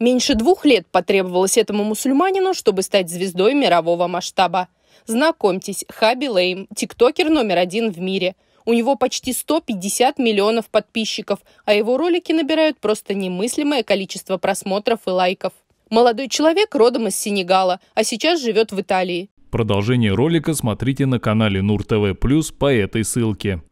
Меньше двух лет потребовалось этому мусульманину, чтобы стать звездой мирового масштаба. Знакомьтесь, Хаби Лейм, тиктокер номер один в мире. У него почти 150 миллионов подписчиков, а его ролики набирают просто немыслимое количество просмотров и лайков. Молодой человек родом из Сенегала, а сейчас живет в Италии. Продолжение ролика смотрите на канале Нур ТВ Плюс по этой ссылке.